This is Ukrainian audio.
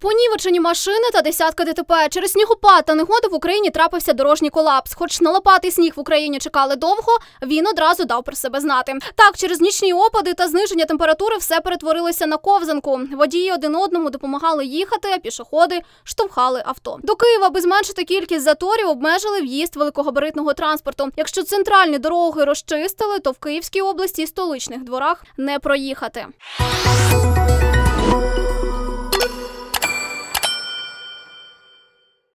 Понівечені машини та десятка ДТП через снігопад та негоди в Україні трапився дорожній колапс. Хоч на лопатий сніг в Україні чекали довго, він одразу дав про себе знати. Так, через нічні опади та зниження температури все перетворилося на ковзанку. Водії один одному допомагали їхати, а пішоходи штовхали авто. До Києва, аби зменшити кількість заторів, обмежили в'їзд великогабаритного транспорту. Якщо центральні дороги розчистили, то в Київській області столичних дворах не проїхати.